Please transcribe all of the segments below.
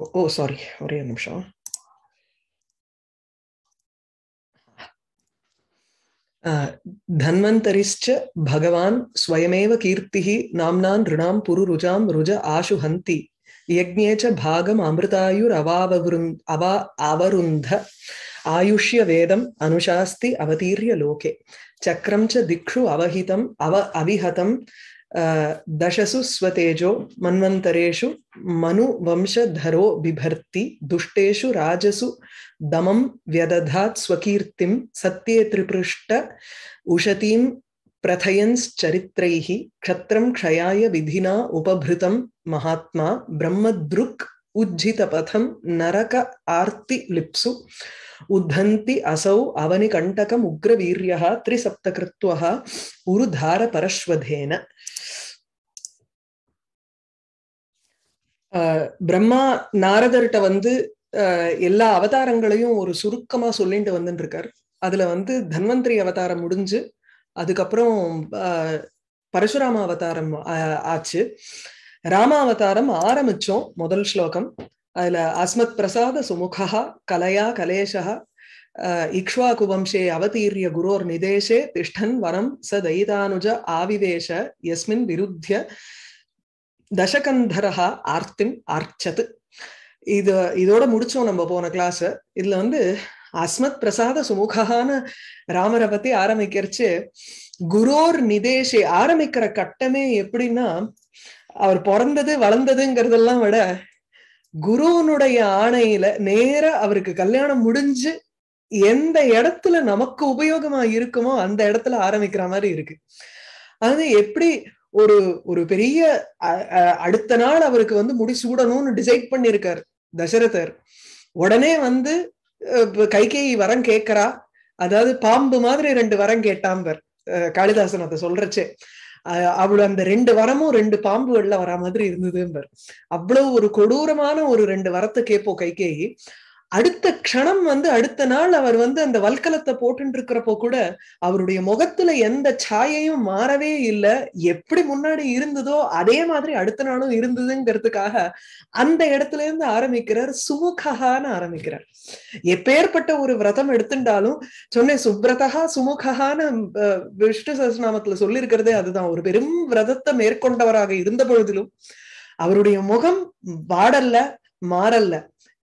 धन्वन्तरिश्च भगवान् स्वयमेव कीर्तिः नाम्ना ऋणां पुरुरुजां रुज आशुहन्ति यज्ञे च भागम् अमृतायुरवावृन् अवा अवरुन्ध आयुष्यवेदम् अनुशास्ति लोके चक्रं च दिक्षु अवहितम् अव दशसु स्वतेजो मनु वंशधरो बिभर्ति दुष्टेषु राजसु दमं व्यदधात् स्वकीर्तिं सत्ये त्रिपृष्ट उशतीं प्रथयंश्चरित्रैः क्षत्रं क्षयाय विधिना उपभृतं महात्मा ब्रह्मदृक् उज्झितपथं नरक आर्तिलिप्सु उद्धन्ति असौ अवनिकण्टकमुग्रवीर्यः त्रिसप्तकृत्वः उरुधारपरश्वधेन பிரம்மா நாரதர்கிட்ட வந்து எல்லா அவதாரங்களையும் ஒரு சுருக்கமா சொல்லிட்டு வந்துட்டு இருக்கார் அதுல வந்து தன்வந்திரி அவதாரம் முடிஞ்சு அதுக்கப்புறம் பரசுராம அவதாரம் ஆச்சு ராம அவதாரம் ஆரம்பிச்சோம் முதல் ஸ்லோகம் அதுல அஸ்மத் பிரசாத சுமுகா கலையா கலேஷா இக்ஷ்வா குவம்சே அவதீரிய குரோர் நிதேஷே திஷ்டன் வனம் ச தைதானுஜ ஆவிவேஷ எஸ்மின் விருத்திய தசகந்தரஹா ஆர்த்திம் ஆர்ச்சது இது இதோட முடிச்சோம் நம்ம போன கிளாஸ் இதுல வந்து அஸ்மத் பிரசாத சுமுகான ராமரை பத்தி ஆரம்பிக்கிறச்சு குரோர் நிதேஷை ஆரம்பிக்கிற கட்டமே எப்படின்னா அவர் பிறந்தது வளர்ந்ததுங்கிறதெல்லாம் விட குருவனுடைய ஆணையில நேர அவருக்கு கல்யாணம் முடிஞ்சு எந்த இடத்துல நமக்கு உபயோகமா இருக்குமோ அந்த இடத்துல ஆரம்பிக்கிற மாதிரி இருக்கு அது எப்படி ஒரு ஒரு பெரிய அடுத்த நாள் அவருக்கு வந்து முடிசூடணும்னு டிசைட் பண்ணிருக்காரு தசரதர் உடனே வந்து கைகை வரம் கேட்கறா அதாவது பாம்பு மாதிரி ரெண்டு வரம் கேட்டாம்பர் காளிதாசன் அதை சொல்றச்சே அவள் அந்த ரெண்டு வரமும் ரெண்டு பாம்புகள்ல வரா மாதிரி இருந்ததும்பர் அவ்வளவு ஒரு கொடூரமான ஒரு ரெண்டு வரத்தை கேட்போம் கைகேயி அடுத்த க்ஷணம் வந்து அடுத்த நாள் அவர் வந்து அந்த வல்கலத்தை போட்டு இருக்கிறப்போ கூட அவருடைய முகத்துல எந்த சாயையும் மாறவே இல்லை எப்படி முன்னாடி இருந்ததோ அதே மாதிரி அடுத்த நாளும் இருந்ததுங்கிறதுக்காக அந்த இடத்துல இருந்து ஆரம்பிக்கிறார் சுமுகஹான்னு ஆரம்பிக்கிறார் எப்பேற்பட்ட ஒரு விரதம் எடுத்துட்டாலும் சொன்னேன் சுப்ரதஹா சுமுகஹான்னு விஷ்ணு சஹஸ்நாமத்துல சொல்லியிருக்கிறதே அதுதான் ஒரு பெரும் விரதத்தை மேற்கொண்டவராக இருந்த பொழுதிலும் அவருடைய முகம் வாடல்ல மாறல்ல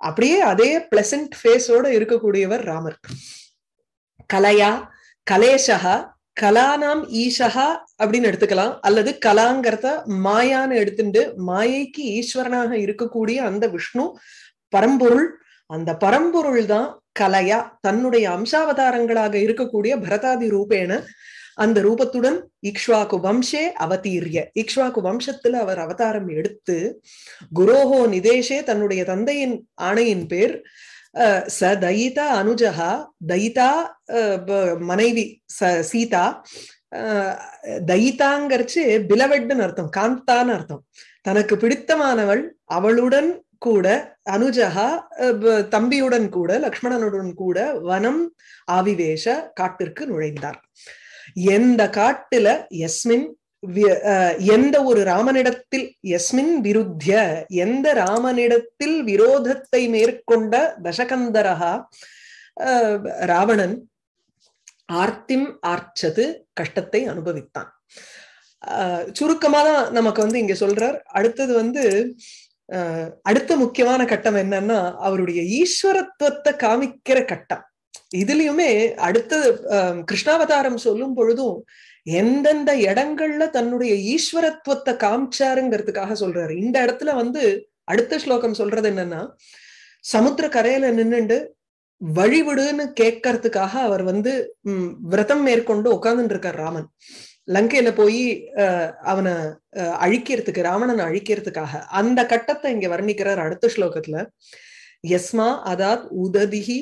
அப்படியே அதே பிளசன்ட் ஃபேஸோட இருக்கக்கூடியவர் ராமர் கலையா கலேஷகா கலானாம் ஈஷகா அப்படின்னு எடுத்துக்கலாம் அல்லது கலாங்கிறத மாயான்னு எடுத்துட்டு மாயைக்கு ஈஸ்வரனாக இருக்கக்கூடிய அந்த விஷ்ணு பரம்பொருள் அந்த பரம்பொருள் தான் கலையா தன்னுடைய அம்சாவதாரங்களாக இருக்கக்கூடிய பரதாதி ரூபேன அந்த ரூபத்துடன் இக்ஷ்வாக்கு வம்சே அவதீரிய இக்ஷ்வாக்கு வம்சத்துல அவர் அவதாரம் எடுத்து குரோஹோ நிதேஷே தன்னுடைய தந்தையின் ஆணையின் பேர் ச தயிதா அனுஜகா தயிதா மனைவி ச சீதா தயிதாங்கிறச்சு பிலவெட்னு அர்த்தம் காந்தான்னு அர்த்தம் தனக்கு பிடித்தமானவள் அவளுடன் கூட அனுஜகா தம்பியுடன் கூட லக்ஷ்மணனுடன் கூட வனம் ஆவிவேஷ காட்டிற்கு நுழைந்தார் எந்த காட்டுல எஸ்மின் எந்த ஒரு ராமனிடத்தில் எஸ்மின் விருத்திய எந்த ராமனிடத்தில் விரோதத்தை மேற்கொண்ட தசகந்தரகா ராவணன் ஆர்த்திம் ஆர்ச்சது கஷ்டத்தை அனுபவித்தான் சுருக்கமா தான் நமக்கு வந்து இங்க சொல்றார் அடுத்தது வந்து அடுத்த முக்கியமான கட்டம் என்னன்னா அவருடைய ஈஸ்வரத்துவத்தை காமிக்கிற கட்டம் இதுலயுமே அடுத்த கிருஷ்ணாவதாரம் சொல்லும் பொழுதும் எந்தெந்த இடங்கள்ல தன்னுடைய ஈஸ்வரத்துவத்தை காமிச்சாருங்கிறதுக்காக சொல்றாரு இந்த இடத்துல வந்து அடுத்த ஸ்லோகம் சொல்றது என்னன்னா சமுத்திர கரையில நின்னுண்டு வழிவிடுன்னு கேட்கறதுக்காக அவர் வந்து உம் விரதம் மேற்கொண்டு உட்கார்ந்துட்டு இருக்கார் ராமன் லங்கையில போய் அவனை அழிக்கிறதுக்கு ராவணனை அழிக்கிறதுக்காக அந்த கட்டத்தை இங்க வர்ணிக்கிறார் அடுத்த ஸ்லோகத்துல எஸ்மா அதாத் உததிகி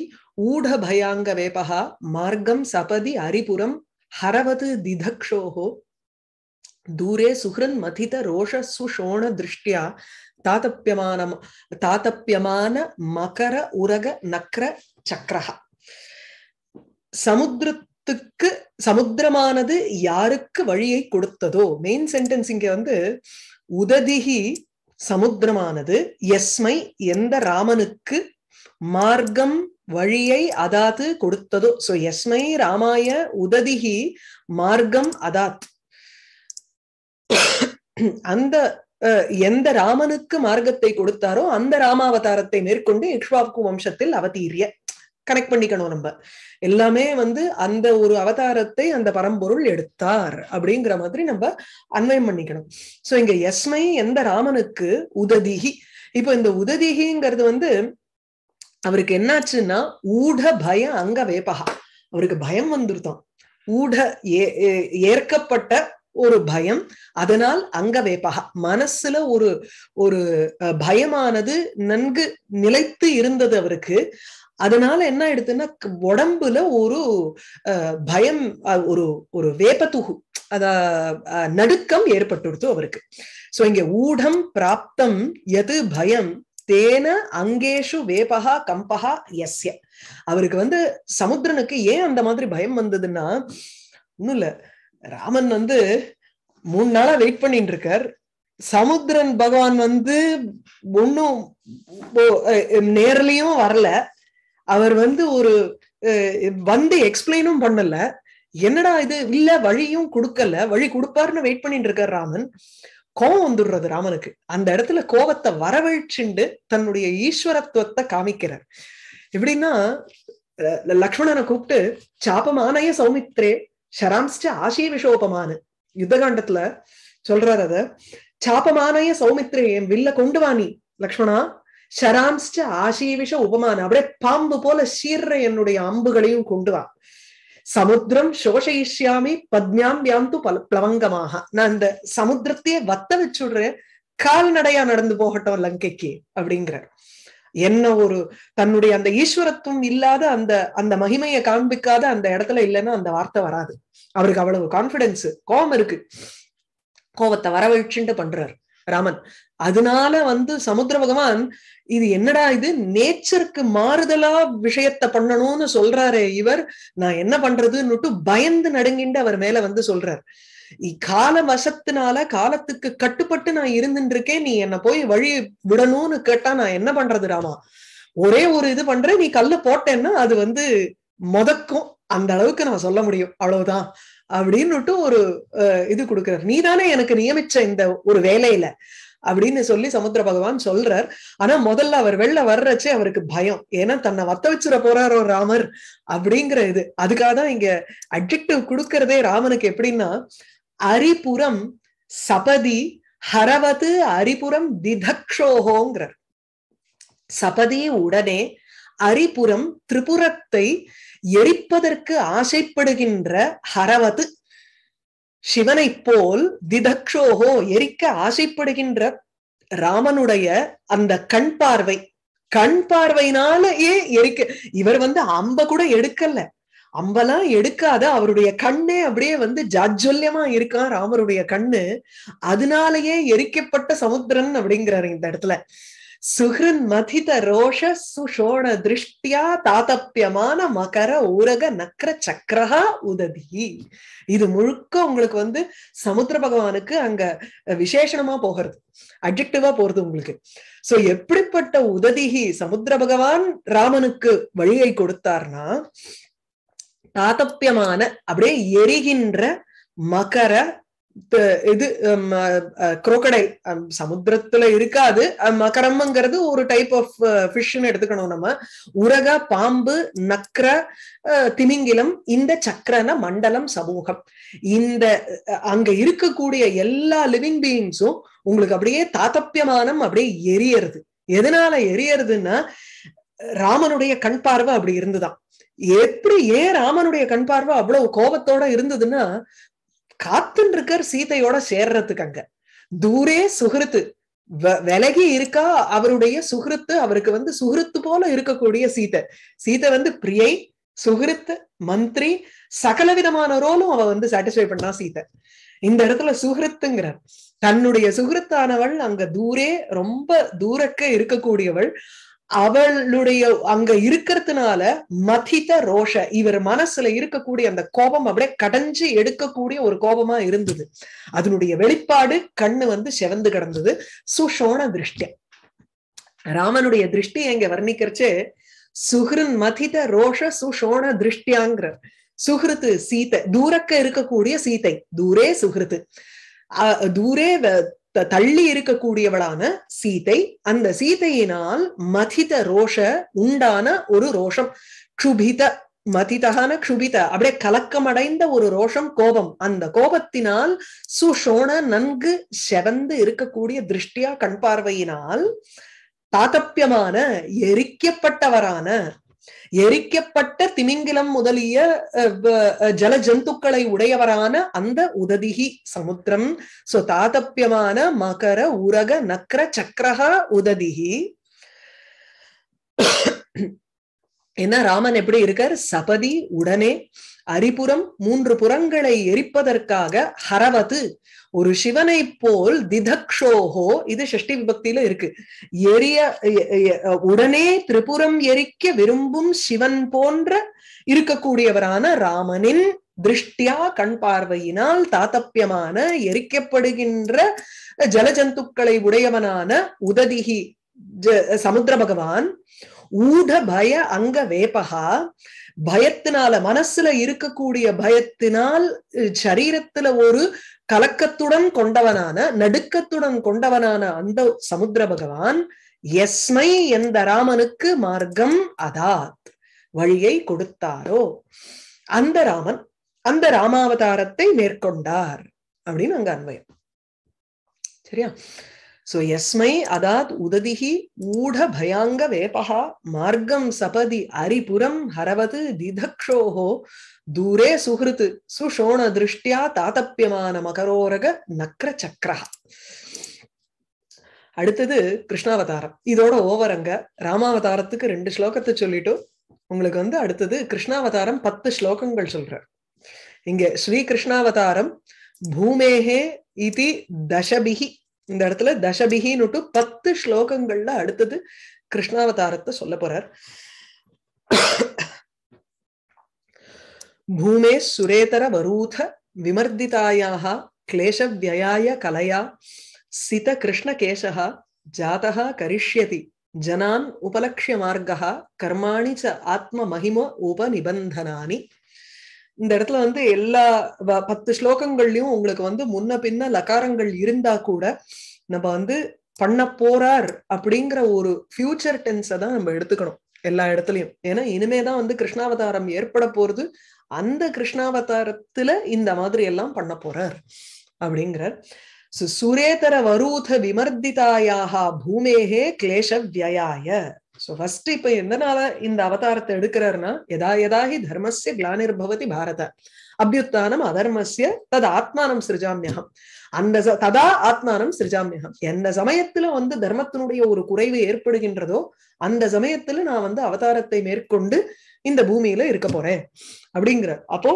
ஊடபயாங்க மார்க்கம் சபதி அரிபுரம் ஹரவது திதக்ஷோகோ தூரே சுகிருன் மதித ரோஷ சுஷோண திருஷ்டியா தாத்தப்பியமான தாத்தப்பியமான மகர உரக நக்ர சக்கரஹா சமுத்திரத்துக்கு சமுத்திரமானது யாருக்கு வழியை கொடுத்ததோ மெயின் சென்டென்ஸ் இங்க வந்து உததிகி சமுத்திரமானது எஸ்மை எந்த ராமனுக்கு மார்க்கம் வழியை அதாத்து கொடுத்ததோ சோ எஸ்மை ராமாய உததிகி மார்க்கம் அதாத் அந்த எந்த ராமனுக்கு மார்க்கத்தை கொடுத்தாரோ அந்த ராமாவதாரத்தை மேற்கொண்டு இக்ஷ்வாக்கு வம்சத்தில் அவதீரிய கனெக்ட் பண்ணிக்கணும் நம்ம எல்லாமே வந்து அந்த ஒரு அவதாரத்தை அந்த பரம்பொருள் எடுத்தார் அப்படிங்கிற மாதிரி நம்ம அன்வயம் பண்ணிக்கணும் சோ இங்க எஸ்மை எந்த ராமனுக்கு உததிகி இப்போ இந்த உததிகிங்கிறது வந்து அவருக்கு என்னாச்சுன்னா ஊட பய அங்க வேப்பகா அவருக்கு பயம் வந்துருத்தோம் ஊட ஏற்கப்பட்ட ஒரு பயம் அதனால் அங்க வேப்பகா மனசுல ஒரு ஒரு பயமானது நன்கு நிலைத்து இருந்தது அவருக்கு அதனால என்ன ஆயிடுதுன்னா உடம்புல ஒரு பயம் ஒரு ஒரு வேப்பத்துகு அத நடுக்கம் ஏற்பட்டுடுத்து அவருக்கு சோ இங்க ஊடம் பிராப்தம் எது பயம் தேன அங்கேஷு வேபகா கம்பகா எஸ்ய அவருக்கு வந்து சமுத்திரனுக்கு ஏன் அந்த மாதிரி பயம் வந்ததுன்னா ஒண்ணும் இல்ல ராமன் வந்து மூணு நாளா வெயிட் பண்ணிட்டு இருக்கார் சமுத்திரன் பகவான் வந்து ஒன்னும் நேர்லயும் வரல அவர் வந்து ஒரு வந்து எக்ஸ்பிளைனும் பண்ணல என்னடா இது இல்ல வழியும் கொடுக்கல வழி கொடுப்பாருன்னு வெயிட் பண்ணிட்டு இருக்கார் ராமன் கோபம் வந்துடுறது ராமனுக்கு அந்த இடத்துல கோபத்தை வரவழிச்சுண்டு தன்னுடைய ஈஸ்வரத்துவத்தை காமிக்கிறார் எப்படின்னா லக்ஷ்மணனை கூப்பிட்டு சாபமானய சௌமித்ரே ஷராம்ஸ்ட ஆசிய விஷோபமானு யுத்த காண்டத்துல சொல்றாரு அத சாபமானைய சௌமித்ரே என் வில்ல கொண்டு வாணி லக்ஷ்மணா ஷராம்ஸ்ட விஷ உபமான அப்படியே பாம்பு போல சீர்ற என்னுடைய அம்புகளையும் கொண்டு வா சமுத்திரம் சோஷயிஷ்யாமி பத்மியாம்பியாம் து பல பிளவங்கமாக நான் இந்த சமுத்திரத்தையே வத்த வச்சுடுறேன் கால்நடையா நடந்து போகட்டும் லங்கைக்கு அப்படிங்கிறார் என்ன ஒரு தன்னுடைய அந்த ஈஸ்வரத்துவம் இல்லாத அந்த அந்த மகிமையை காண்பிக்காத அந்த இடத்துல இல்லைன்னா அந்த வார்த்தை வராது அவருக்கு அவ்வளவு கான்பிடன்ஸ் கோபம் இருக்கு கோபத்தை வரவழிச்சுட்டு பண்றாரு ராமன் அதனால வந்து சமுத்திர பகவான் இது என்னடா இது நேச்சருக்கு மாறுதலா விஷயத்த பண்ணணும்னு சொல்றாரு இவர் நான் என்ன பண்றதுன்னு பயந்து நடுங்கிண்டு அவர் மேல வந்து சொல்றார் இக்கால வசத்தினால காலத்துக்கு கட்டுப்பட்டு நான் இருந்துட்டு இருக்கேன் நீ என்ன போய் வழி விடணும்னு கேட்டா நான் என்ன பண்றது ராமா ஒரே ஒரு இது பண்றேன் நீ கல்ல போட்டேன்னா அது வந்து மொதக்கும் அந்த அளவுக்கு நான் சொல்ல முடியும் அவ்வளவுதான் அப்படின்னுட்டு ஒரு இது கொடுக்குறார் நீ தானே எனக்கு நியமிச்ச இந்த ஒரு வேலையில அப்படின்னு சொல்லி சமுத்திர பகவான் சொல்றார் ஆனா முதல்ல அவர் வெளில வர்றச்சே அவருக்கு பயம் ஏன்னா தன்னை வத்த வச்சிட போறாரோ ராமர் அப்படிங்கிற இது அதுக்காக தான் இங்க அட்ஜெக்டிவ் கொடுக்கறதே ராமனுக்கு எப்படின்னா அரிபுரம் சபதி ஹரவது அரிபுரம் திதக்ஷோகோங்கிறார் சபதி உடனே அரிபுரம் திரிபுரத்தை எரிப்பதற்கு ஆசைப்படுகின்ற ஹரவது சிவனை போல் திதக்ஷோகோ எரிக்க ஆசைப்படுகின்ற ராமனுடைய அந்த கண் பார்வை கண் பார்வையினால ஏ எரிக்க இவர் வந்து அம்ப கூட எடுக்கல அம்பெல்லாம் எடுக்காத அவருடைய கண்ணே அப்படியே வந்து ஜாஜல்யமா இருக்கான் ராமருடைய கண்ணு அதனாலயே எரிக்கப்பட்ட சமுத்திரன் அப்படிங்கிறாரு இந்த இடத்துல மதித ரோஷ சுஷோண திருஷ்டியா தாதப்பியமான மகர ஊரக நக்கர சக்கரஹா உததி இது முழுக்க உங்களுக்கு வந்து சமுத்திர பகவானுக்கு அங்க விசேஷணமா போகிறது அப்ஜெக்டிவா போறது உங்களுக்கு சோ எப்படிப்பட்ட உததிகி சமுத்திர பகவான் ராமனுக்கு வழியை கொடுத்தார்னா தாதப்பியமான அப்படியே எரிகின்ற மகர இது குரோக்கடைல் சமுத்திரத்துல இருக்காது கரம்பங்கிறது ஒரு டைப் ஆஃப் ஃபிஷ்னு எடுத்துக்கணும் நம்ம உரக பாம்பு நக்கர திமிங்கிலம் இந்த சக்கரன மண்டலம் சமூகம் இந்த அங்க இருக்கக்கூடிய எல்லா லிவிங் பீயிங்ஸும் உங்களுக்கு அப்படியே தாத்தப்பியமானம் அப்படியே எரியறது எதனால எரியறதுன்னா ராமனுடைய கண் பார்வை அப்படி இருந்துதான் எப்படி ஏன் ராமனுடைய கண் பார்வை அவ்வளவு கோபத்தோட இருந்ததுன்னா காத்துன்னு இருக்கார் சீதையோட சேர்றதுக்கு அங்க தூரே சுகிருத்து விலகி இருக்கா அவருடைய சுகிருத்து அவருக்கு வந்து சுகிருத்து போல இருக்கக்கூடிய சீதை சீதை வந்து பிரியை சுகிருத்து மந்திரி சகல விதமான ரோலும் அவ வந்து சாட்டிஸ்ஃபை பண்ணா சீதை இந்த இடத்துல சுகிருத்துங்கிறார் தன்னுடைய சுகிருத்தானவள் அங்க தூரே ரொம்ப தூரக்க இருக்கக்கூடியவள் அவளுடைய அங்க இருக்கிறதுனால மதித ரோஷ இவர் மனசுல இருக்கக்கூடிய அந்த கோபம் அப்படியே கடைஞ்சு எடுக்கக்கூடிய ஒரு கோபமா இருந்தது அதனுடைய வெளிப்பாடு கண்ணு வந்து செவந்து கிடந்தது சுஷோண திருஷ்டி ராமனுடைய திருஷ்டி எங்க வர்ணிக்கிறச்சு சுஹ்ருன் மதித ரோஷ சுஷோண திருஷ்டியாங்கிற சுஹ்ருத்து சீத்தை தூரக்க இருக்கக்கூடிய சீத்தை தூரே சுஹ்ருத்து தூரே தள்ளி இருக்கக்கூடியவளான சீதை அந்த சீதையினால் மதித ரோஷ உண்டான ஒரு ரோஷம் க்ஷுபித மதிதகான க்ஷுபித அப்படியே கலக்கமடைந்த ஒரு ரோஷம் கோபம் அந்த கோபத்தினால் சுஷோண நன்கு செவந்து இருக்கக்கூடிய திருஷ்டியா கண் பார்வையினால் தாத்தப்பியமான எரிக்கப்பட்டவரான எரிக்கப்பட்ட திமிங்கிலம் முதலிய ஜல ஜந்துக்களை உடையவரான அந்த உததிகி சமுத்திரம் சோ தாதப்பியமான மகர உரக நக்கர சக்கரகா உததிகி என்ன ராமன் எப்படி இருக்கார் சபதி உடனே அரிபுறம் மூன்று புறங்களை எரிப்பதற்காக ஹரவது ஒரு சிவனை போல் திதக்ஷோஹோ இது ஷஷ்டி விபக்தியில இருக்கு எரிய உடனே திரிபுரம் எரிக்க விரும்பும் சிவன் போன்ற இருக்கக்கூடியவரான ராமனின் திருஷ்டியா கண் பார்வையினால் தாத்தப்பியமான எரிக்கப்படுகின்ற ஜலஜந்துக்களை உடையவனான உததிகி சமுத்திர பகவான் ஊத பய அங்க வேப்பகா பயத்தினால மனசுல இருக்கக்கூடிய பயத்தினால் சரீரத்துல ஒரு கலக்கத்துடன் கொண்டவனான நடுக்கத்துடன் கொண்டவனான அந்த சமுத்திர பகவான் எஸ்மை எந்த ராமனுக்கு மார்க்கம் அதாத் வழியை கொடுத்தாரோ அந்த ராமன் அந்த ராமாவதாரத்தை மேற்கொண்டார் அப்படின்னு அங்க அன்பயம் சரியா சோ எஸ்மை அதாத் உததிகி ஊட பயாங்க வேபகா மார்க்கம் சபதி அரிபுரம் ஹரவது திதக்ஷோஹோ தூரே சுஹிருத் சுஷோண திருஷ்டியா தாத்தப்பியமான மகரோரக நக்ர சக்கரா அடுத்தது கிருஷ்ணாவதாரம் இதோட ஓவரங்க ராமாவதாரத்துக்கு ரெண்டு ஸ்லோகத்தை சொல்லிட்டு உங்களுக்கு வந்து அடுத்தது கிருஷ்ணாவதாரம் பத்து ஸ்லோகங்கள் சொல்ற இங்க ஸ்ரீ கிருஷ்ணாவதாரம் பூமேகே இது தசபிகி இந்த இடத்துல தசபிகின்னு பத்து ஸ்லோகங்கள்ல அடுத்தது கிருஷ்ணாவதாரத்தை சொல்ல போறார் பூமே சுரேதர வரூத விமர்திதாயாக கிளேஷவியாய கலையா சித கிருஷ்ண கேசா ஜாதா கரிஷ்யதி ஜனான் உபலக்ஷ்ய மார்கா கர்மாணி ச ஆத்ம மகிம உபநிபந்தனானி இந்த இடத்துல வந்து எல்லா பத்து ஸ்லோகங்கள்லயும் உங்களுக்கு வந்து முன்ன பின்ன லகாரங்கள் இருந்தா கூட நம்ம வந்து பண்ண போறார் அப்படிங்கிற ஒரு ஃபியூச்சர் டென்ஸை தான் நம்ம எடுத்துக்கணும் எல்லா இடத்துலயும் ஏன்னா இனிமேதான் வந்து கிருஷ்ணாவதாரம் ஏற்பட போறது அந்த கிருஷ்ணாவதாரத்துல இந்த மாதிரி எல்லாம் பண்ண போறார் அப்படிங்கிறார் சுரேதர வரூத விமர்திதாயாக பூமேகே கிளேஷ வியாய சோ ஃபர்ஸ்ட் இப்ப எதனால இந்த அவதாரத்தை எடுக்கிறாருன்னா எதா எதாகி கிளானிர் கிளானிர்பவதி பாரத அபியுத்தானம் அதர்மசிய தத் ஆத்மானம் சிருஜாமியகம் அந்த ததா ஆத்மானம் சிருஜாமியகம் எந்த சமயத்துல வந்து தர்மத்தினுடைய ஒரு குறைவு ஏற்படுகின்றதோ அந்த சமயத்துல நான் வந்து அவதாரத்தை மேற்கொண்டு இந்த பூமியில இருக்க போறேன் அப்படிங்கிற அப்போ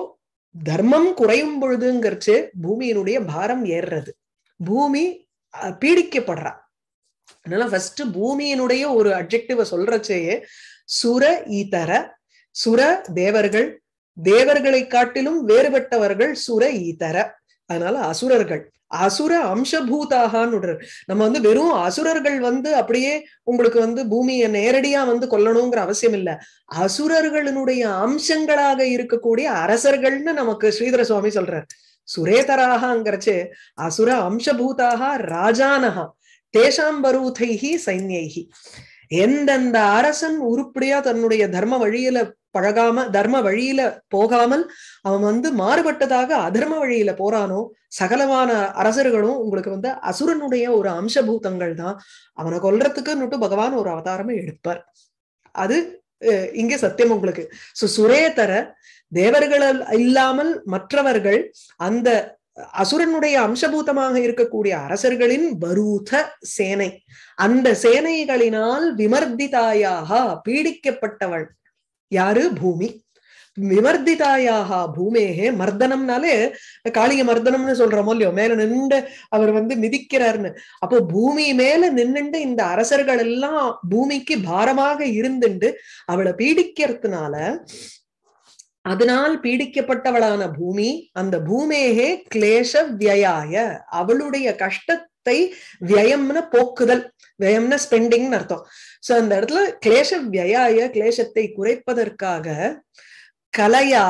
தர்மம் குறையும் பொழுதுங்கிறச்சு பூமியினுடைய பாரம் ஏறுறது பூமி பீடிக்கப்படுறா அதனால ஃபர்ஸ்ட் பூமியினுடைய ஒரு அப்ஜெக்டிவ சொல்றச்சேயே சுர ஈதர சுர தேவர்கள் தேவர்களை காட்டிலும் வேறுபட்டவர்கள் சுர ஈதர அதனால அசுரர்கள் அசுர அம்சபூதாகான்னு நம்ம வந்து வெறும் அசுரர்கள் வந்து அப்படியே உங்களுக்கு வந்து பூமியை நேரடியா வந்து கொல்லணுங்கிற அவசியம் இல்ல அசுரர்களினுடைய அம்சங்களாக இருக்கக்கூடிய அரசர்கள்னு நமக்கு ஸ்ரீதர சுவாமி சொல்றார் சுரேதராகங்கிறச்சு அசுர அம்சபூதாக ராஜானகா தேசாம்பரூதைகி சைன்யைகி எந்தெந்த அரசன் உருப்படியா தன்னுடைய தர்ம வழியில பழகாம தர்ம வழியில போகாமல் அவன் வந்து மாறுபட்டதாக அதர்ம வழியில போறானோ சகலமான அரசர்களும் உங்களுக்கு வந்து அசுரனுடைய ஒரு அம்சபூதங்கள் தான் அவனை கொல்றதுக்குன்னுட்டு பகவான் ஒரு அவதாரமே எடுப்பார் அது இங்கே சத்தியம் உங்களுக்கு சோ சுரேதர தேவர்கள் இல்லாமல் மற்றவர்கள் அந்த அசுரனுடைய அம்சபூதமாக இருக்கக்கூடிய அரசர்களின் பரூத சேனை அந்த சேனைகளினால் விமர்திதாயாக பீடிக்கப்பட்டவள் யாரு பூமி விமர்திதாயாக பூமேகே மர்தனம்னாலே காளிக மர்தனம்னு சொல்றமோ இல்லையோ மேல நின்று அவர் வந்து மிதிக்கிறார்னு அப்போ பூமி மேல நின்னுண்டு இந்த அரசர்கள் எல்லாம் பூமிக்கு பாரமாக இருந்துண்டு அவளை பீடிக்கிறதுனால அதனால் பீடிக்கப்பட்டவளான பூமி அந்த பூமேகே கிளேஷ வியாய அவளுடைய கஷ்டத்தை வியம்னு போக்குதல் வியம்னு ஸ்பெண்டிங் அர்த்தம் சோ அந்த இடத்துல கிளேஷ வியாய கிளேஷத்தை குறைப்பதற்காக கலையா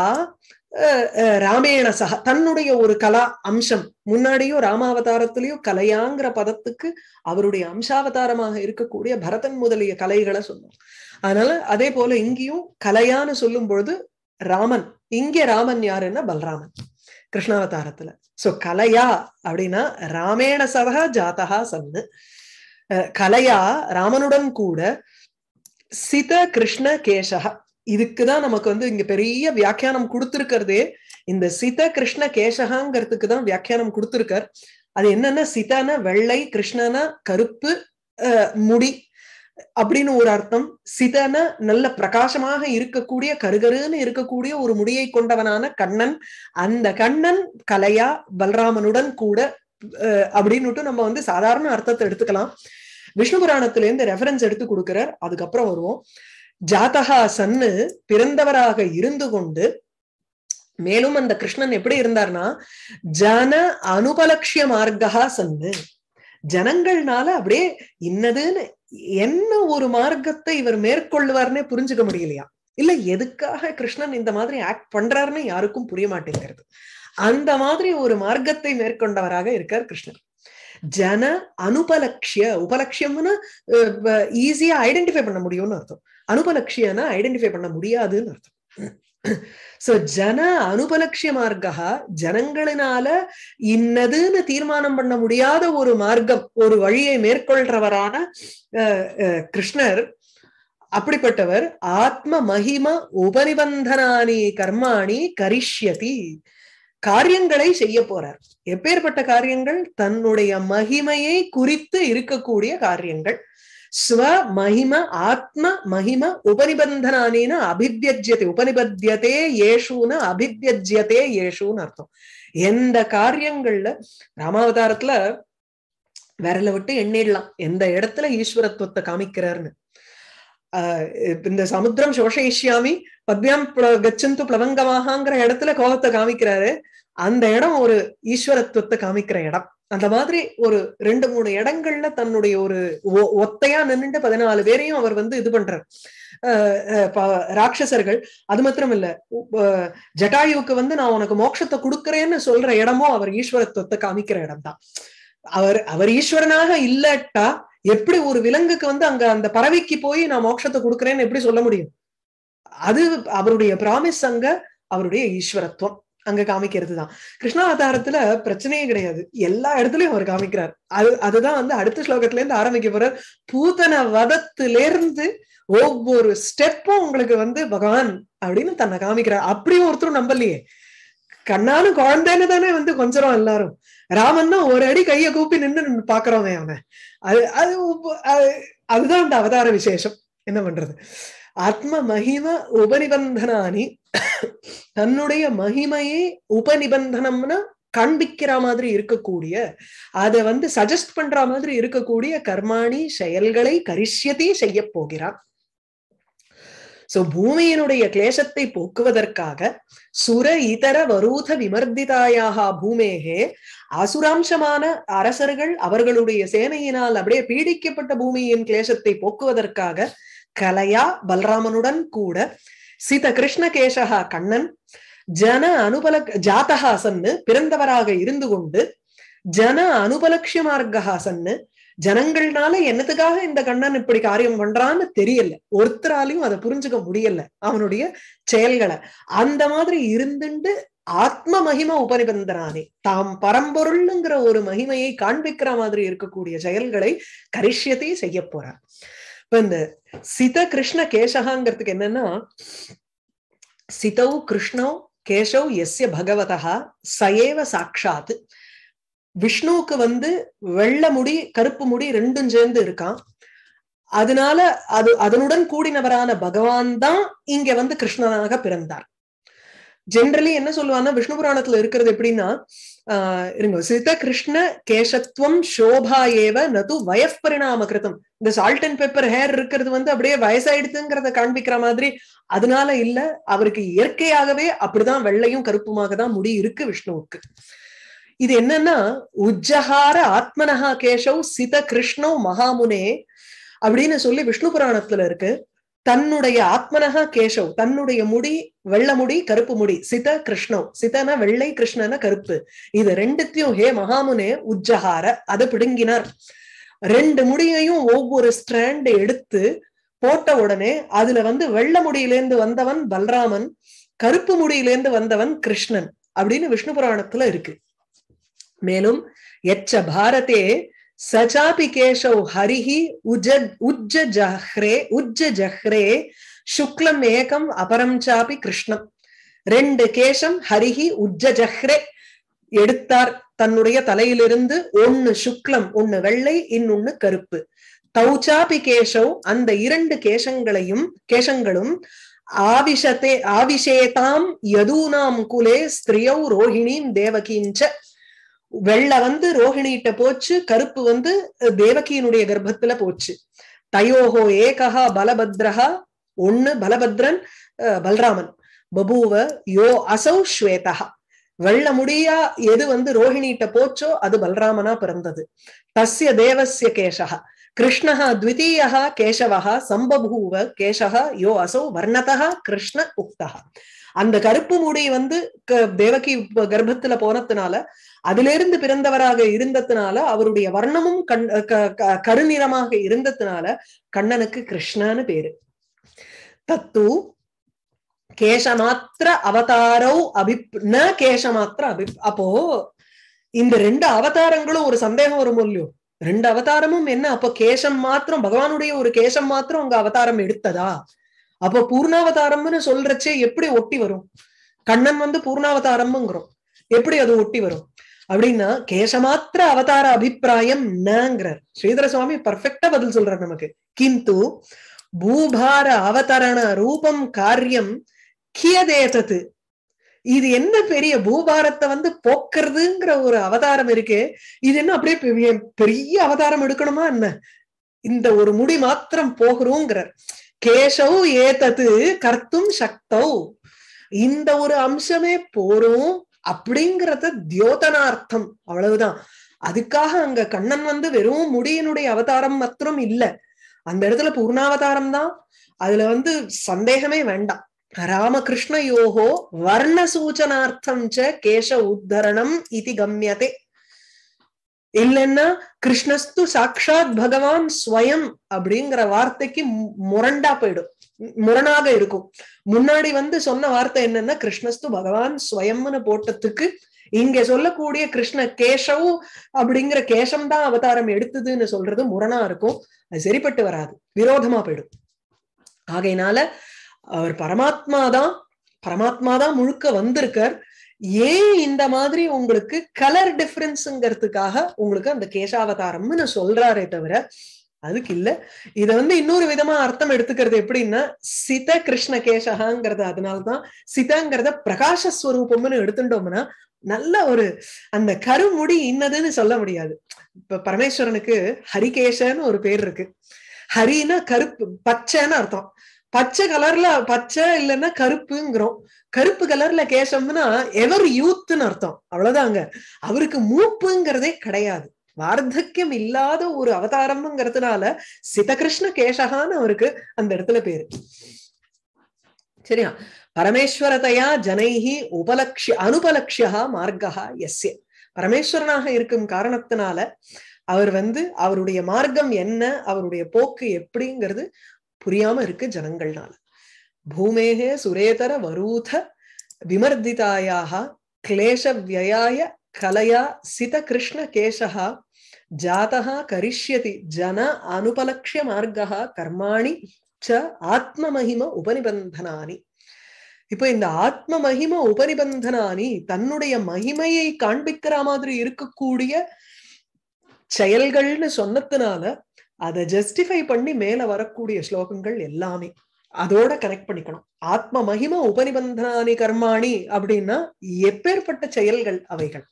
ராமேண சக தன்னுடைய ஒரு கலா அம்சம் முன்னாடியும் ராமாவதாரத்திலையும் கலையாங்கிற பதத்துக்கு அவருடைய அம்சாவதாரமாக இருக்கக்கூடிய பரதன் முதலிய கலைகளை சொன்னோம் அதனால அதே போல இங்கேயும் கலையான்னு சொல்லும் பொழுது ராமன் இங்கே ராமன் யாருன்னா பல்ராமன் கிருஷ்ணாவதாரத்துல சோ கலையா அப்படின்னா ராமேண சவக ஜாதகா சன்னு கலையா ராமனுடன் கூட சித கிருஷ்ண கேசக இதுக்குதான் நமக்கு வந்து இங்க பெரிய வியாக்கியானம் கொடுத்துருக்கிறதே இந்த சித கிருஷ்ண கேசகாங்கிறதுக்கு தான் வியாக்கியானம் கொடுத்துருக்கார் அது என்னன்னா சிதான வெள்ளை கிருஷ்ணனா கருப்பு முடி அப்படின்னு ஒரு அர்த்தம் சிதன நல்ல பிரகாசமாக இருக்கக்கூடிய கருகருன்னு இருக்கக்கூடிய ஒரு முடியை கொண்டவனான கண்ணன் அந்த கண்ணன் கலையா பலராமனுடன் கூட அப்படின்னுட்டு நம்ம வந்து சாதாரண அர்த்தத்தை எடுத்துக்கலாம் விஷ்ணு புராணத்துல இருந்து ரெஃபரன்ஸ் எடுத்து கொடுக்கிறார் அதுக்கப்புறம் வருவோம் ஜாதகா சன்னு பிறந்தவராக இருந்து கொண்டு மேலும் அந்த கிருஷ்ணன் எப்படி இருந்தார்னா ஜன அனுபலக்ஷிய மார்க்கா சன்னு ஜனங்கள்னால அப்படியே இன்னதுன்னு என்ன ஒரு மார்க்கத்தை இவர் மேற்கொள்வார்னே புரிஞ்சுக்க முடியலையா இல்ல எதுக்காக கிருஷ்ணன் இந்த மாதிரி ஆக்ட் பண்றாருன்னு யாருக்கும் புரிய மாட்டேங்கிறது அந்த மாதிரி ஒரு மார்க்கத்தை மேற்கொண்டவராக இருக்கார் கிருஷ்ணன் ஜன அனுபலக்ஷிய உபலட்சியம்னா ஈஸியா ஐடென்டிஃபை பண்ண முடியும்னு அர்த்தம் அனுபலக்ஷியனா ஐடென்டிஃபை பண்ண முடியாதுன்னு அர்த்தம் சோ ஜன அனுபலட்சிய மார்க்கா ஜனங்களினால இன்னதுன்னு தீர்மானம் பண்ண முடியாத ஒரு மார்க்கம் ஒரு வழியை மேற்கொள்றவரான கிருஷ்ணர் அப்படிப்பட்டவர் ஆத்ம மகிம உபநிபந்தனானி கர்மாணி கரிஷ்யதி காரியங்களை செய்ய போறார் எப்பேற்பட்ட காரியங்கள் தன்னுடைய மகிமையை குறித்து இருக்கக்கூடிய காரியங்கள் ஸ்வ மஹிம ஆத்ம மஹிம உபனிபந்தனானேன அபித்தியஜ்யத்தை உபனிபத்தியதே ஏஷூன அபித்தியஜ்யத்தே ஏஷூன்னு அர்த்தம் எந்த காரியங்கள்ல ராமாவதாரத்துல விரல விட்டு எண்ணிடலாம் எந்த இடத்துல ஈஸ்வரத்துவத்தை காமிக்கிறார்னு இந்த சமுத்திரம் சோஷயிஷ்யாமி பத்மியாம் கச்சந்து பிளவங்கமாகங்கிற இடத்துல கோபத்தை காமிக்கிறாரு அந்த இடம் ஒரு ஈஸ்வரத்துவத்தை காமிக்கிற இடம் அந்த மாதிரி ஒரு ரெண்டு மூணு இடங்கள்ல தன்னுடைய ஒரு ஒத்தையா நின்றுட்டு பதினாலு பேரையும் அவர் வந்து இது பண்றார் ராட்சசர்கள் அது மாத்திரம் இல்ல ஜட்டாயுவுக்கு வந்து நான் உனக்கு மோட்சத்தை கொடுக்கறேன்னு சொல்ற இடமும் அவர் ஈஸ்வரத்துவத்தை காமிக்கிற இடம் தான் அவர் அவர் ஈஸ்வரனாக இல்லட்டா எப்படி ஒரு விலங்குக்கு வந்து அங்க அந்த பறவைக்கு போய் நான் மோட்சத்தை கொடுக்குறேன்னு எப்படி சொல்ல முடியும் அது அவருடைய பிராமிஸ் அங்க அவருடைய ஈஸ்வரத்துவம் அங்க காமிக்கிறது தான் கிருஷ்ணா அவதாரத்துல பிரச்சனையே கிடையாது எல்லா இடத்துலயும் அவர் காமிக்கிறார் அது அதுதான் வந்து அடுத்த ஸ்லோகத்துல இருந்து ஆரம்பிக்க போறார் பூதன வதத்திலிருந்து ஒவ்வொரு ஸ்டெப்பும் உங்களுக்கு வந்து பகவான் அப்படின்னு தன்னை காமிக்கிறார் அப்படியும் ஒருத்தரும் நம்பலையே கண்ணாலும் குழந்தைன்னு தானே வந்து கொஞ்சம் எல்லாரும் ராமன் தான் ஒரு அடி கையை கூப்பி நின்று பாக்குறோமே அவனை அது அது அதுதான் அந்த அவதார விசேஷம் என்ன பண்றது ஆத்ம மகிம உபநிபந்தனானி தன்னுடைய மகிமையே உபநிபந்தனம்னா காண்பிக்கிற மாதிரி இருக்கக்கூடிய அதை வந்து சஜஸ்ட் பண்ற மாதிரி இருக்கக்கூடிய கர்மாணி செயல்களை கரிஷ்யத்தை செய்ய போகிறான் சோ பூமியினுடைய கிளேசத்தை போக்குவதற்காக சுர இதர வரூத விமர்திதாயாக பூமேகே அசுராம்சமான அரசர்கள் அவர்களுடைய சேனையினால் அப்படியே பீடிக்கப்பட்ட பூமியின் கிளேசத்தை போக்குவதற்காக கலையா பல்ராமனுடன் கூட சீத கிருஷ்ண கேசகா கண்ணன் ஜன அனுபல ஜாத்தகா சன்னு பிறந்தவராக இருந்து கொண்டு ஜன அனுபலக்ஷ மார்க்கா சன்னு ஜனங்கள்னால என்னத்துக்காக இந்த கண்ணன் இப்படி காரியம் பண்றான்னு தெரியல ஒருத்தராலையும் அதை புரிஞ்சுக்க முடியல அவனுடைய செயல்களை அந்த மாதிரி இருந்துட்டு ஆத்ம மகிமா உபரிபந்தனானே தாம் பரம்பொருள்ங்கிற ஒரு மகிமையை காண்பிக்கிற மாதிரி இருக்கக்கூடிய செயல்களை கரிஷ்யத்தை செய்ய போறான் இப்ப இந்த சித கிருஷ்ண கேசகாங்கிறதுக்கு என்னன்னா சிதவு கிருஷ்ணோ கேசவ் எஸ்ய பகவதா சயேவ சாட்சாத் விஷ்ணுவுக்கு வந்து வெள்ள முடி கருப்பு முடி ரெண்டும் சேர்ந்து இருக்கான் அதனால அது அதனுடன் கூடினவரான பகவான் தான் இங்க வந்து கிருஷ்ணனாக பிறந்தார் ஜென்ரலி என்ன சொல்லுவாங்கன்னா விஷ்ணு புராணத்துல இருக்கிறது எப்படின்னா ஆஹ் இருங்க சித கிருஷ்ண கேசத்துவம் சோபா ஏவ நது பரிணாம கிருத்தம் இந்த சால்ட் அண்ட் பெப்பர் ஹேர் இருக்கிறது வந்து அப்படியே வயசாயிடுதுங்கிறத காண்பிக்கிற மாதிரி அதனால இல்ல அவருக்கு இயற்கையாகவே அப்படிதான் வெள்ளையும் கருப்புமாக தான் முடி இருக்கு விஷ்ணுவுக்கு இது என்னன்னா உஜ்ஜஹார ஆத்மனஹா கேஷவ் சித கிருஷ்ணோ மகாமுனே அப்படின்னு சொல்லி விஷ்ணு புராணத்துல இருக்கு தன்னுடைய ஆத்மனகா கேஷவ் தன்னுடைய முடி வெள்ள முடி கருப்பு முடி சித கிருஷ்ணவ் சிதனா வெள்ளை கிருஷ்ணனா கருப்பு இது ரெண்டுத்தையும் ஹே மகாமுனே உஜ்ஜகார அதை பிடுங்கினார் ரெண்டு முடியையும் ஒவ்வொரு ஸ்ட்ராண்ட் எடுத்து போட்ட உடனே அதுல வந்து வெள்ள முடியிலேந்து வந்தவன் பல்ராமன் கருப்பு முடியிலேந்து வந்தவன் கிருஷ்ணன் அப்படின்னு விஷ்ணு புராணத்துல இருக்கு மேலும் எச்ச பாரதே சச்சாபி கேசௌ ஹரிஹி உஜ உஜ்ஜ ஜஹ்ரே உஜ்ஜ ஜஹ்ரே சுக்லம் ஏகம் அபரம் சாபி கிருஷ்ணம் ரெண்டு கேசம் ஹரிஹி உஜ்ஜ ஜஹ்ரே எடுத்தார் தன்னுடைய தலையிலிருந்து ஒன்னு சுக்லம் ஒன்னு வெள்ளை இன்னொன்னு கருப்பு தௌச்சாபி கேசவ் அந்த இரண்டு கேசங்களையும் கேசங்களும் ஆவிஷத்தே ஆவிஷேதாம் யதூனாம் குலே ஸ்திரியௌ ரோஹிணீம் தேவகீஞ்ச வெள்ளை வந்து ரோஹிணிகிட்ட போச்சு கருப்பு வந்து தேவகியினுடைய கர்ப்பத்துல போச்சு தயோகோ ஏகஹா பலபத்ரஹா ஒண்ணு பலபத்ரன் பல்ராமன் பபூவ யோ அசௌ ஸ்வேதா வெள்ள முடியா எது வந்து ரோஹிணிகிட்ட போச்சோ அது பல்ராமனா பிறந்தது தஸ்ய தேவசிய கேசகா கிருஷ்ணா த்விதீயா கேசவஹா சம்பபூவ கேசகா யோ அசௌ வர்ணதா கிருஷ்ண உக்தா அந்த கருப்பு மூடி வந்து தேவகி கர்ப்பத்துல போனதுனால அதிலிருந்து பிறந்தவராக இருந்ததுனால அவருடைய வர்ணமும் கண் கருநிறமாக இருந்ததுனால கண்ணனுக்கு கிருஷ்ணன்னு பேரு தத்து கேசமாத்திர அவதாரோ அபிப் ந கேசமாத்திர அபிப் அப்போ இந்த ரெண்டு அவதாரங்களும் ஒரு சந்தேகம் வரும் இல்லையோ ரெண்டு அவதாரமும் என்ன அப்போ கேசம் மாத்திரம் பகவானுடைய ஒரு கேசம் மாத்திரம் உங்க அவதாரம் எடுத்ததா அப்ப பூர்ணாவதாரம்னு சொல்றச்சே எப்படி ஒட்டி வரும் கண்ணன் வந்து பூர்ணாவதாரம்ங்கிறோம் எப்படி அது ஒட்டி வரும் அப்படின்னா கேசமாத்திர அவதார அபிப்பிராயம் நங்கிறார் ஸ்ரீதர சுவாமி பர்ஃபெக்டா பதில் சொல்றார் நமக்கு கிந்து பூபார அவதரண ரூபம் காரியம் கியதேசத்து இது என்ன பெரிய பூபாரத்தை வந்து போக்குறதுங்கிற ஒரு அவதாரம் இருக்கு இது என்ன அப்படியே பெரிய அவதாரம் எடுக்கணுமா என்ன இந்த ஒரு முடி மாத்திரம் போகிறோங்கிறார் கேசவ் ஏதது கர்த்தும் சக்தௌ இந்த ஒரு அம்சமே போரும் அப்படிங்கறத தியோதனார்த்தம் அவ்வளவுதான் அதுக்காக அங்க கண்ணன் வந்து வெறும் முடியினுடைய அவதாரம் மாத்திரம் இல்ல அந்த இடத்துல பூர்ணாவதாரம் தான் அதுல வந்து சந்தேகமே வேண்டாம் ராமகிருஷ்ண யோகோ வர்ண சூச்சனார்த்தம் ச கேச உத்தரணம் இது கம்யதே இல்லைன்னா கிருஷ்ணஸ்து சாட்சாத் பகவான் ஸ்வயம் அப்படிங்கிற வார்த்தைக்கு முரண்டா போயிடும் முரணாக இருக்கும் முன்னாடி வந்து சொன்ன வார்த்தை என்னன்னா கிருஷ்ணஸ்து பகவான் ஸ்வயம்னு போட்டதுக்கு இங்க சொல்லக்கூடிய கிருஷ்ண கேஷவ் அப்படிங்கிற கேஷம் தான் அவதாரம் எடுத்ததுன்னு சொல்றது முரணா இருக்கும் அது சரிப்பட்டு வராது விரோதமா போயிடும் ஆகையினால அவர் பரமாத்மா தான் பரமாத்மா தான் முழுக்க வந்திருக்கார் ஏன் இந்த மாதிரி உங்களுக்கு கலர் டிஃபரன்ஸுங்கிறதுக்காக உங்களுக்கு அந்த கேசாவதாரம்னு சொல்றாரே தவிர அதுக்கு இல்ல இத வந்து இன்னொரு விதமா அர்த்தம் எடுத்துக்கிறது எப்படின்னா சித கிருஷ்ண கேசகாங்கிறது அதனாலதான் சிதாங்கிறத பிரகாஷஸ்வரூபம்னு எடுத்துட்டோம்னா நல்ல ஒரு அந்த கருமுடி இன்னதுன்னு சொல்ல முடியாது இப்ப பரமேஸ்வரனுக்கு ஹரிகேஷன்னு ஒரு பேர் இருக்கு ஹரின்னா கருப்பு பச்சைன்னு அர்த்தம் பச்சை கலர்ல பச்சை இல்லைன்னா கருப்புங்கிறோம் கருப்பு கலர்ல கேசம்னா எவர் யூத்னு அர்த்தம் அவ்வளவுதாங்க அவருக்கு மூப்புங்கிறதே கிடையாது வார்த்தக்கியம் இல்லாத ஒரு அவதாரம்ங்கிறதுனால சிதகிருஷ்ண கேசகான்னு அவருக்கு அந்த இடத்துல பேரு சரியா பரமேஸ்வரதையா ஜனைஹி உபலக்ஷ அனுபலக்ஷா மார்க்கா எஸ்ய பரமேஸ்வரனாக இருக்கும் காரணத்தினால அவர் வந்து அவருடைய மார்க்கம் என்ன அவருடைய போக்கு எப்படிங்கிறது புரியாம இருக்கு ஜனங்கள்னால பூமேகே சுரேதர வரூத விமர்திதாயாக கிளேஷ வியாய கலையா சித கிருஷ்ண கேசா ஜாதா கரிஷ்யதி ஜன அனுபலக்ஷிய மார்க்கா கர்மாணி ச ஆத்ம மகிம உபனிபந்தனானி இப்ப இந்த ஆத்ம மகிம உபனிபந்தனானி தன்னுடைய மகிமையை காண்பிக்கிற மாதிரி இருக்கக்கூடிய செயல்கள்னு சொன்னதுனால அதை ஜஸ்டிஃபை பண்ணி மேல வரக்கூடிய ஸ்லோகங்கள் எல்லாமே அதோட கனெக்ட் பண்ணிக்கணும் ஆத்ம மகிம உபனிபந்தனானி கர்மாணி அப்படின்னா எப்பேற்பட்ட செயல்கள் அவைகள்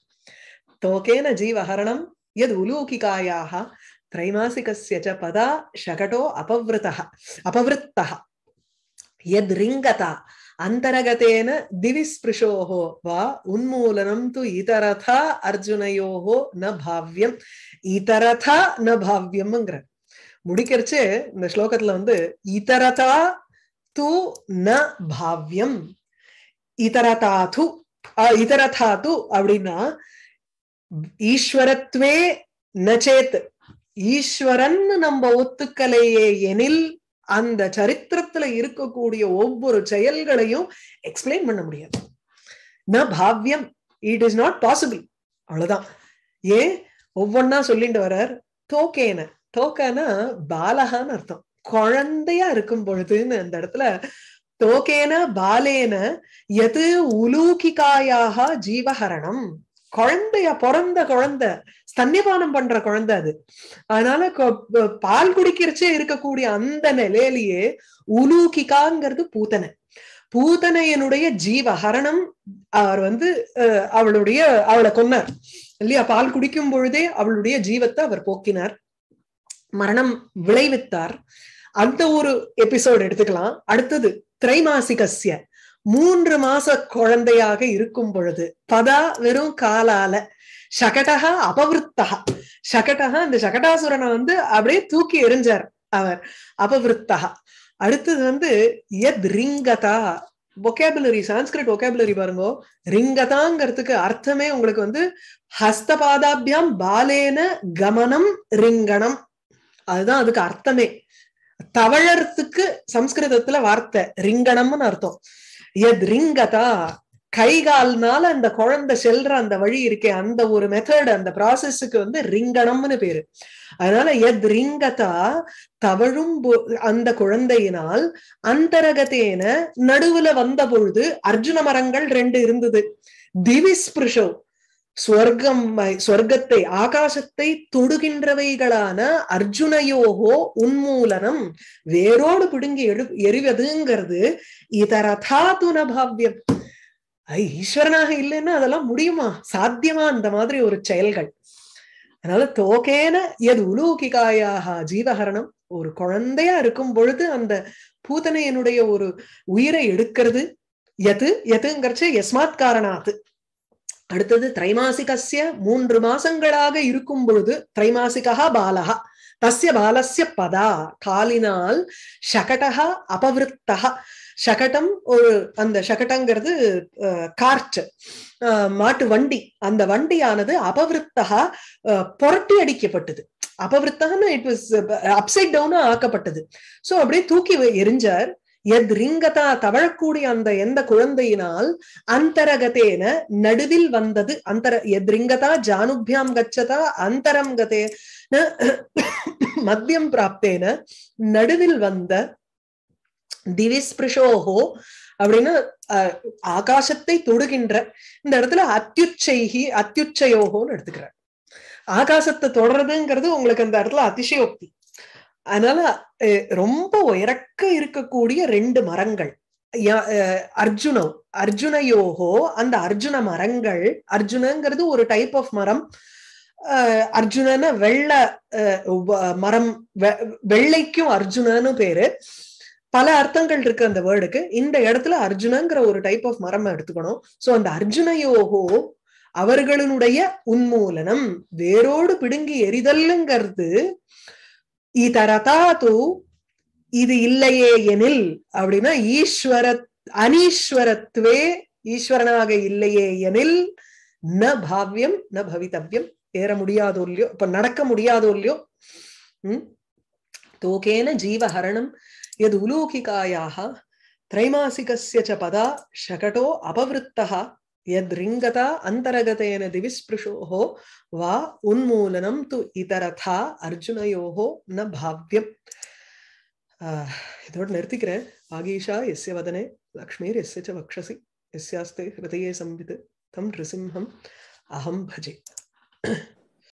தோகேன ஜீவஹரணம் எது உலூகிகாயாக திரைமாசிகசிய பதா ஷகடோ அபவிருத்தா அபவிருத்தா எத் ரிங்கதா அந்தரகதேன திவிஸ்பிருஷோஹோ வா உன்மூலனம் து இதரதா அர்ஜுனையோஹோ ந பாவ்யம் இதரதா ந பாவ்யம்ங்கிற முடிக்கிறச்சு இந்த ஸ்லோகத்துல வந்து இதரதா து ந பாவ்யம் இதரதா து இதரதா து அப்படின்னா ஈஸ்வரத்வே நச்சேத் ஈஸ்வரன் நம்ம ஒத்துக்கலையே எனில் அந்த சரித்திரத்துல இருக்கக்கூடிய ஒவ்வொரு செயல்களையும் எக்ஸ்பிளைன் பண்ண முடியாது ந பாவ்யம் இட் இஸ் நாட் பாசிபிள் அவ்வளவுதான் ஏன் ஒவ்வொன்னா சொல்லிட்டு வர்றார் தோக்கேன தோக்கானா பாலகான்னு அர்த்தம் குழந்தையா இருக்கும் பொழுதுன்னு அந்த இடத்துல தோக்கேன பாலேன எது உலூகிகாயாக ஜீவஹரணம் குழந்தைய பிறந்த குழந்தை சன்னிபானம் பண்ற குழந்தை அது அதனால பால் குடிக்கிறச்சே இருக்கக்கூடிய அந்த நிலையிலேயே உலூகிகாங்கிறது பூத்தனை பூதனையனுடைய ஜீவஹரணம் அவர் வந்து அவளுடைய அவளை கொன்னார் இல்லையா பால் குடிக்கும் பொழுதே அவளுடைய ஜீவத்தை அவர் போக்கினார் மரணம் விளைவித்தார் அந்த ஒரு எபிசோடு எடுத்துக்கலாம் அடுத்தது திரைமாசிகசிய மூன்று மாச குழந்தையாக இருக்கும் பொழுது பதா வெறும் காலால சகடகா அபவிருத்தகா சகடகா இந்த சகடாசுரனை வந்து அப்படியே தூக்கி எரிஞ்சார் அவர் அபவிருத்தகா அடுத்தது வந்து எத் ரிங்கதா ஒகேபுலரி சான்ஸ்கிரிட் ஒகேபுலரி பாருங்க ரிங்கதாங்கிறதுக்கு அர்த்தமே உங்களுக்கு வந்து ஹஸ்தபாதாபியாம் பாலேன கமனம் ரிங்கணம் அதுதான் அதுக்கு அர்த்தமே தவழறதுக்கு சம்ஸ்கிருதத்துல வார்த்தை ரிங்கணம்னு அர்த்தம் எத் ரிங்கதா கைகால்னால அந்த குழந்தை செல்ற அந்த வழி இருக்கே அந்த ஒரு மெத்தட் அந்த ப்ராசஸுக்கு வந்து ரிங்கணம்னு பேரு அதனால எத் ரிங்கதா தவழும் அந்த குழந்தையினால் அந்தரகத்தேன நடுவுல வந்த பொழுது அர்ஜுன மரங்கள் ரெண்டு இருந்தது திவிஸ்பிருஷோ ஸ்வர்க்கம் ஸ்வர்க்கத்தை ஆகாசத்தை தொடுகின்றவைகளான அர்ஜுனையோகோ உன்மூலனம் வேரோடு பிடுங்கி எழு எறிவதுங்கிறது இதரதா துணபாவியம் ஈஸ்வரனாக இல்லைன்னா அதெல்லாம் முடியுமா சாத்தியமா அந்த மாதிரி ஒரு செயல்கள் அதனால தோகேன எது உலூகிகாயாக ஜீவஹரணம் ஒரு குழந்தையா இருக்கும் பொழுது அந்த பூதனையனுடைய ஒரு உயிரை எடுக்கிறது எது எதுங்கிறச்சு எஸ்மாத் காரணாது அடுத்தது திரைமாசிகசிய மூன்று மாசங்களாக இருக்கும் பொழுது திரைமாசிகா பாலகா தசிய பாலசிய பதா காலினால் ஷகடா அபவிருத்தகா ஷகடம் ஒரு அந்த ஷகடங்கிறது கார்ட் மாட்டு வண்டி அந்த வண்டியானது அபவிருத்தகா புரட்டி அடிக்கப்பட்டது அபவிருத்தகன்னு இட் வாஸ் அப்சைட் டவுனா ஆக்கப்பட்டது சோ அப்படியே தூக்கி எரிஞ்சார் எத் ரிங்கதா தவழக்கூடிய அந்த எந்த குழந்தையினால் அந்தரகத்தேன நடுவில் வந்தது அந்தர எத் ரிங்கதா ஜானுபியாம் கச்சதா அந்தரம் கதேன மத்தியம் பிராப்தேன நடுவில் வந்த திவிஸ்பிருஷோகோ அப்படின்னு ஆகாசத்தை தொடுகின்ற இந்த இடத்துல அத்தியுச்சைகி அத்தியுச்சயோகோன்னு எடுத்துக்கிறார் ஆகாசத்தை தொடர்றதுங்கிறது உங்களுக்கு அந்த இடத்துல அதிசயோக்தி அதனால ரொம்ப உயரக்க இருக்கக்கூடிய ரெண்டு மரங்கள் அர்ஜுன அர்ஜுனயோகோ அந்த அர்ஜுன மரங்கள் அர்ஜுனங்கிறது ஒரு டைப் ஆஃப் மரம் அர்ஜுனன வெள்ள மரம் வெள்ளைக்கும் அர்ஜுனன்னு பேரு பல அர்த்தங்கள் இருக்கு அந்த வேர்டுக்கு இந்த இடத்துல அர்ஜுனங்கிற ஒரு டைப் ஆஃப் மரம் எடுத்துக்கணும் சோ அந்த அர்ஜுனயோகோ அவர்களுடைய உன்மூலனம் வேரோடு பிடுங்கி எரிதல்ங்கிறது இதரதாது இது இல்லையே எனில் அப்படின்னா ஈஸ்வர அனீஸ்வரத்துவே ஈஸ்வரனாக இல்லையே எனில் ந பாவ்யம் ந பவித்தவ்யம் ஏற முடியாதோ இல்லையோ இப்ப நடக்க முடியாதோ இல்லையோ உம் தோகேன ஜீவஹரணம் எது உலோகிகாயாக திரைமாசிகசிய பதா ஷகடோ அபவிருத்தா यदृङ्गता अन्तरगतेन दिविस्पृशोः वा तो इतर था अर्जुनयोः न भाव्यम् इतोट् निर्तिक्रे आगीषा यस्य वदने लक्ष्मीर्यस्य च वक्षसि यस्यास्ते हृदये संवित् तं नृसिंहम् अहं भजे